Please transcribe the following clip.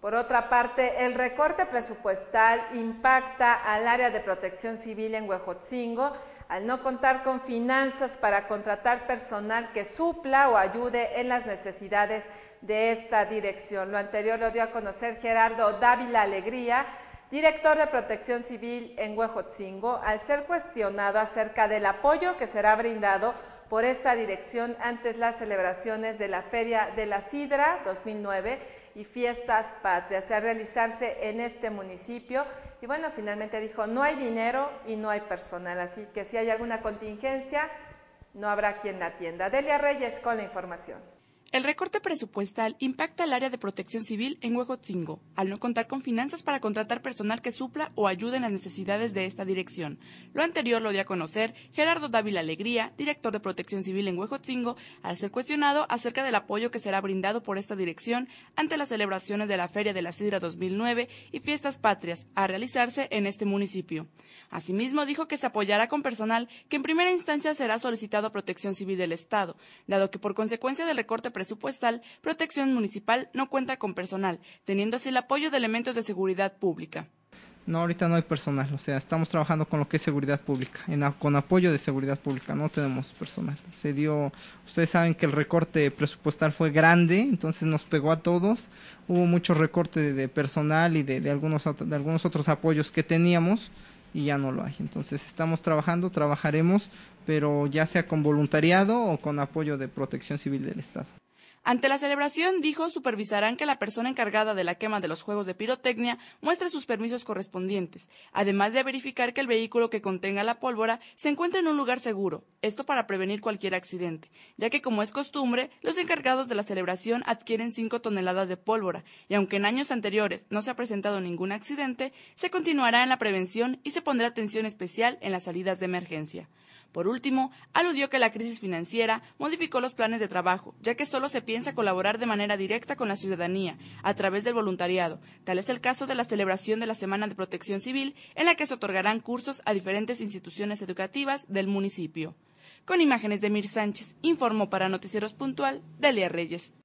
Por otra parte, el recorte presupuestal impacta al área de protección civil en Huejotzingo al no contar con finanzas para contratar personal que supla o ayude en las necesidades de esta dirección. Lo anterior lo dio a conocer Gerardo Dávila Alegría, director de Protección Civil en Huejotzingo, al ser cuestionado acerca del apoyo que será brindado por esta dirección antes las celebraciones de la Feria de la Sidra 2009 y Fiestas Patrias a realizarse en este municipio. Y bueno, finalmente dijo, no hay dinero y no hay personal, así que si hay alguna contingencia, no habrá quien la atienda. Delia Reyes con la información. El recorte presupuestal impacta al área de protección civil en Huejotzingo, al no contar con finanzas para contratar personal que supla o ayude en las necesidades de esta dirección. Lo anterior lo dio a conocer Gerardo Dávila Alegría, director de protección civil en Huejotzingo, al ser cuestionado acerca del apoyo que será brindado por esta dirección ante las celebraciones de la Feria de la Sidra 2009 y Fiestas Patrias, a realizarse en este municipio. Asimismo, dijo que se apoyará con personal que en primera instancia será solicitado a protección civil del Estado, dado que por consecuencia del recorte presupuestal, Protección Municipal no cuenta con personal, teniendo así el apoyo de elementos de seguridad pública. No, ahorita no hay personal, o sea, estamos trabajando con lo que es seguridad pública, con apoyo de seguridad pública, no tenemos personal. Se dio, ustedes saben que el recorte presupuestal fue grande, entonces nos pegó a todos, hubo mucho recorte de, personal y de, algunos, de algunos otros apoyos que teníamos y ya no lo hay. Entonces estamos trabajando, trabajaremos, pero ya sea con voluntariado o con apoyo de protección civil del Estado. Ante la celebración, dijo, supervisarán que la persona encargada de la quema de los juegos de pirotecnia muestre sus permisos correspondientes, además de verificar que el vehículo que contenga la pólvora se encuentre en un lugar seguro, esto para prevenir cualquier accidente, ya que como es costumbre, los encargados de la celebración adquieren 5 toneladas de pólvora, y aunque en años anteriores no se ha presentado ningún accidente, se continuará en la prevención y se pondrá atención especial en las salidas de emergencia. Por último, aludió que la crisis financiera modificó los planes de trabajo, ya que solo se piensa colaborar de manera directa con la ciudadanía, a través del voluntariado. Tal es el caso de la celebración de la Semana de Protección Civil, en la que se otorgarán cursos a diferentes instituciones educativas del municipio. Con imágenes de Mir Sánchez, informó para Noticieros Puntual, Delia Reyes.